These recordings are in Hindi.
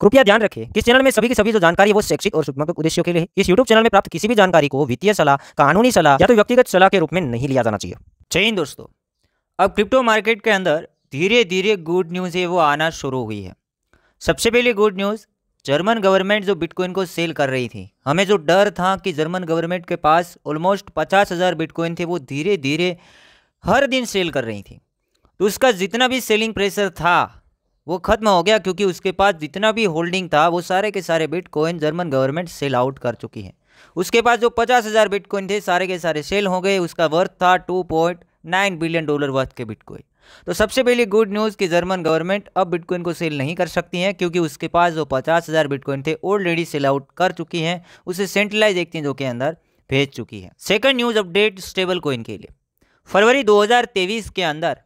कृपया ध्यान रखें कि चैनल में सभी की सभी जो जानकारी है वो शैक्षिक और शुभात्मक उद्देश्यों के लिए इस यूट्यूब चैनल में प्राप्त किसी भी जानकारी को वित्तीय सलाह कानूनी सलाह या तो व्यक्तिगत सलाह के रूप में नहीं लिया जाना चाहिए जय हिंद दोस्तों अब क्रिप्टो मार्केट के अंदर धीरे धीरे गुड न्यूज़ है वो आना शुरू हुई है सबसे पहले गुड न्यूज़ जर्मन गवर्नमेंट जो बिटकॉइन को सेल कर रही थी हमें जो डर था कि जर्मन गवर्नमेंट के पास ऑलमोस्ट पचास हज़ार बिटकॉइन थे वो धीरे धीरे हर दिन सेल कर रही थी तो उसका जितना भी सेलिंग प्रेशर था वो ख़त्म हो गया क्योंकि उसके पास जितना भी होल्डिंग था वो सारे के सारे bitcoin German government sell out कर चुकी है उसके पास जो पचास हज़ार बिटकॉइन थे सारे के सारे सेल हो गए उसका वर्थ था two point nine billion dollar worth के बिटकॉइन तो सबसे पहली गुड न्यूज़ कि जर्मन गवर्नमेंट अब बिटकॉइन को सेल नहीं कर सकती है क्योंकि उसके पास जो पचास हज़ार बिटकॉइन थे ऑलरेडी सेल आउट कर चुकी हैं उसे सेंट्रलाइज एक्सचेंजों के अंदर भेज चुकी है second news update stable coin के लिए फरवरी दो के अंदर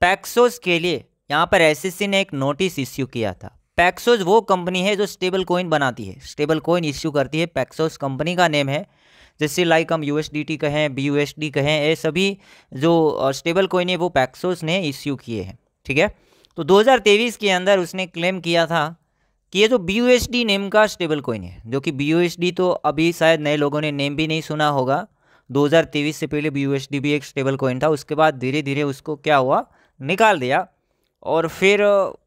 पैक्सोस के लिए यहाँ पर एस ने एक नोटिस इश्यू किया था पैक्सोज वो कंपनी है जो स्टेबल कोइन बनाती है स्टेबल कोइन इश्यू करती है पैक्सोज कंपनी का नेम है जैसे लाइक हम यू कहें बी यू कहें ये सभी जो स्टेबल कोइन है वो पैक्सोज ने इश्यू किए हैं ठीक है तो 2023 के अंदर उसने क्लेम किया था कि ये जो बी नेम का स्टेबल कोइन है जो कि बी तो अभी शायद नए लोगों ने नेम भी नहीं सुना होगा 2023 से पहले बी भी एक स्टेबल कोइन था उसके बाद धीरे धीरे उसको क्या हुआ निकाल दिया और फिर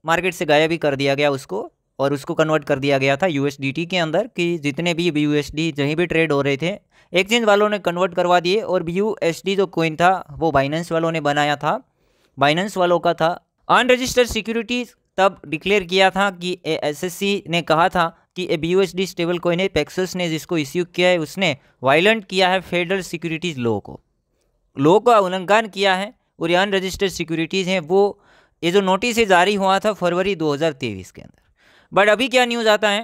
मार्केट से गायब भी कर दिया गया उसको और उसको कन्वर्ट कर दिया गया था यू के अंदर कि जितने भी यू एस जहीं भी ट्रेड हो रहे थे एक्सचेंज वालों ने कन्वर्ट करवा दिए और यूएसडी जो कोइन था वो बाइनेंस वालों ने बनाया था बाइनेंस वालों का था अनरजिस्टर्ड सिक्योरिटीज तब डिक्लेयर किया था कि एस ने कहा था कि ए बी स्टेबल कोइन है पैक्सस ने जिसको इश्यू किया है उसने वायलेंट किया है फेडरल सिक्योरिटीज़ लो को लो का उल्लंघन किया है और ये अनरजिस्टर्ड सिक्योरिटीज़ हैं वो ये जो नोटिस जारी हुआ था फरवरी 2023 के अंदर बट अभी क्या न्यूज़ आता है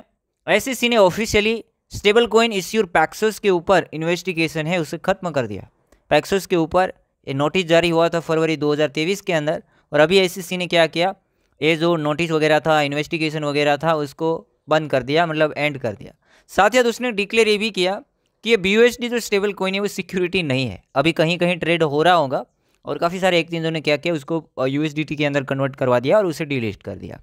एस e ने officially stable coin issuer Paxos के ऊपर इन्वेस्टिगेशन है उसे खत्म कर दिया पैक्सोस के ऊपर ये नोटिस जारी हुआ था फरवरी 2023 के अंदर और अभी एस e ने क्या किया ये जो नोटिस वगैरह था इन्वेस्टिगेशन वगैरह था उसको बंद कर दिया मतलब एंड कर दिया साथ ही उसने डिक्लेयर ये भी किया कि ये बी जो स्टेबल कोइन है वो सिक्योरिटी नहीं है अभी कहीं कहीं ट्रेड हो रहा होगा और काफ़ी सारे एक दिन ने क्या किया उसको यू के अंदर कन्वर्ट करवा दिया और उसे डिलीट कर दिया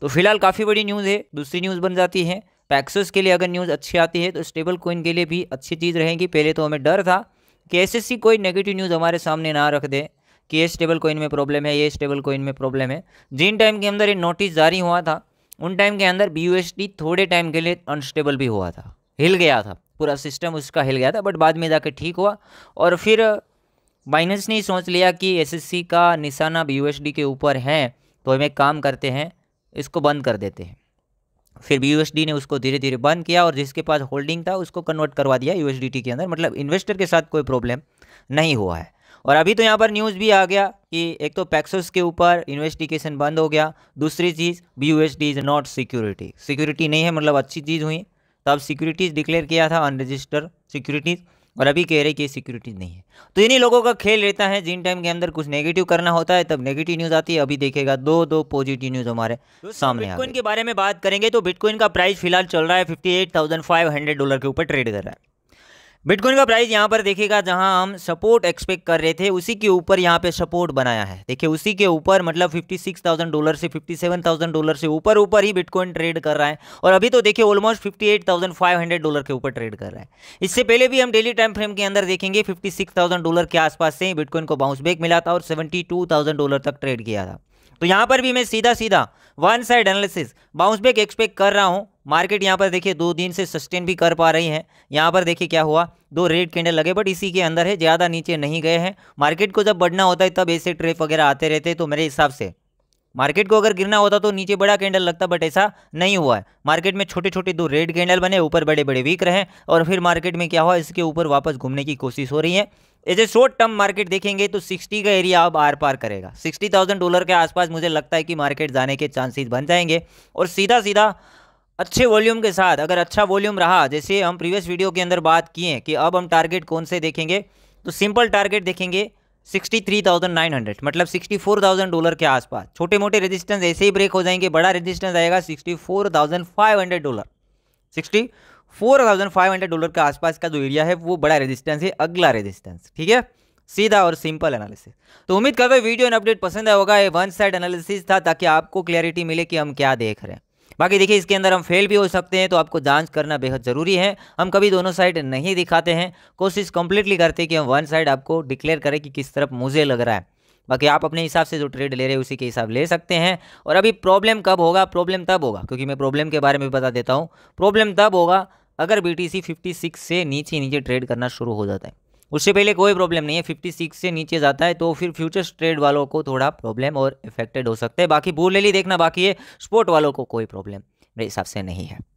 तो फिलहाल काफ़ी बड़ी न्यूज़ है दूसरी न्यूज़ बन जाती है पैक्सोस के लिए अगर न्यूज़ अच्छी आती है तो स्टेबल कोइन के लिए भी अच्छी चीज़ रहेगी पहले तो हमें डर था कि सी कोई नेगेटिव न्यूज़ हमारे सामने ना रख दे कि ये स्टेबल कोइन में प्रॉब्लम है ये स्टेबल कोइन में प्रॉब्लम है जिन टाइम के अंदर ये नोटिस जारी हुआ था उन टाइम के अंदर बी थोड़े टाइम के लिए अनस्टेबल भी हुआ था हिल गया था पूरा सिस्टम उसका हिल गया था बट बाद में जाकर ठीक हुआ और फिर बाइनेंस ने सोच लिया कि एसएससी का निशाना बी यूएसडी के ऊपर है तो हम एक काम करते हैं इसको बंद कर देते हैं फिर बी ने उसको धीरे धीरे बंद किया और जिसके पास होल्डिंग था उसको कन्वर्ट करवा दिया यू के अंदर मतलब इन्वेस्टर के साथ कोई प्रॉब्लम नहीं हुआ है और अभी तो यहाँ पर न्यूज़ भी आ गया कि एक तो पैक्सोस के ऊपर इन्वेस्टिगेशन बंद हो गया दूसरी चीज़ B U S D is not security security नहीं है मतलब अच्छी चीज़ हुई तब सिक्योरिटीज़ डिक्लेयर किया था अनरजिस्टर्ड सिक्योरिटीज़ और अभी कह रहे कि सिक्योरिटी नहीं है तो इन्हीं लोगों का खेल रहता है जिन टाइम के अंदर कुछ नेगेटिव करना होता है तब नेगेटिव न्यूज़ आती है अभी देखेगा दो दो पॉजिटिव न्यूज़ हमारे तो सामने बिटकॉइन के बारे में बात करेंगे तो बिटकॉइन का प्राइस फिलहाल चल रहा है फिफ्टी डॉलर के ऊपर ट्रेड कर रहा है बिटकॉइन का प्राइस यहाँ पर देखेगा जहाँ हम सपोर्ट एक्सपेक्ट कर रहे थे उसी के ऊपर यहाँ पे सपोर्ट बनाया है देखिए उसी के ऊपर मतलब 56,000 डॉलर से 57,000 डॉलर से ऊपर ऊपर ही बिटकॉइन ट्रेड कर रहा है और अभी तो देखिए ऑलमोस्ट 58,500 डॉलर के ऊपर ट्रेड कर रहा है इससे पहले भी हम डेली टाइम फ्रेम के अंदर देखेंगे फिफ्टी डॉलर के आसपास से बिटकॉइन को बाउंस बैक मिला था और सेवेंटी डॉलर तक ट्रेड किया था तो यहाँ पर भी मैं सीधा सीधा one side analysis bounce back expect कर रहा हूँ मार्केट यहाँ पर देखिए दो दिन से सस्टेन भी कर पा रही है यहाँ पर देखिए क्या हुआ दो रेड कैंडल लगे बट इसी के अंदर है ज़्यादा नीचे नहीं गए हैं मार्केट को जब बढ़ना होता है तब ऐसे ट्रेप वगैरह आते रहते तो मेरे हिसाब से मार्केट को अगर गिरना होता तो नीचे बड़ा कैंडल लगता बट ऐसा नहीं हुआ है मार्केट में छोटे छोटे दो रेड कैंडल बने ऊपर बड़े बड़े वीक रहे और फिर मार्केट में क्या हुआ इसके ऊपर वापस घूमने की कोशिश हो रही है as a short term market देखेंगे तो 60 का एरिया अब आर पार करेगा 60,000 डॉलर के आसपास मुझे लगता है कि मार्केट जाने के चांसेस बन जाएंगे और सीधा सीधा अच्छे वॉल्यूम के साथ अगर अच्छा वॉल्यूम रहा जैसे हम प्रीवियस वीडियो के अंदर बात किए कि अब हम टारगेट कौन से देखेंगे तो सिंपल टारगेट देखेंगे 63,900 मतलब 64,000 डॉलर के आसपास छोटे मोटे रेजिस्टेंस ऐसे ही ब्रेक हो जाएंगे बड़ा रेजिस्टेंस आएगा 64,500 dollar sixty four thousand five hundred dollar के आसपास का जो एरिया है वो बड़ा रेजिस्टेंस है अगला रेजिस्टेंस ठीक है सीधा और सिंपल एनालिसिस तो उम्मीद करते हैं वीडियो एंड अपडेट पसंद आया होगा ये वन साइड एनालिसिस था ताकि आपको क्लैरिटी मिले कि हम क्या देख रहे हैं बाकी देखिए इसके अंदर हम फेल भी हो सकते हैं तो आपको जांच करना बेहद ज़रूरी है हम कभी दोनों साइड नहीं दिखाते हैं कोशिश कंप्लीटली करते हैं कि हम वन साइड आपको डिक्लेयर करें कि किस तरफ मुझे लग रहा है बाकी आप अपने हिसाब से जो ट्रेड ले रहे हैं उसी के हिसाब ले सकते हैं और अभी प्रॉब्लम कब होगा प्रॉब्लम तब होगा क्योंकि मैं प्रॉब्लम के बारे में भी बता देता हूँ प्रॉब्लम तब होगा अगर बी टी से नीचे नीचे ट्रेड करना शुरू हो जाता है उससे पहले कोई प्रॉब्लम नहीं है 56 से नीचे जाता है तो फिर फ्यूचर्स ट्रेड वालों को थोड़ा प्रॉब्लम और इफेक्टेड हो सकता है बाकी बोल रैली देखना बाकी है स्पोर्ट वालों को कोई प्रॉब्लम मेरे हिसाब से नहीं है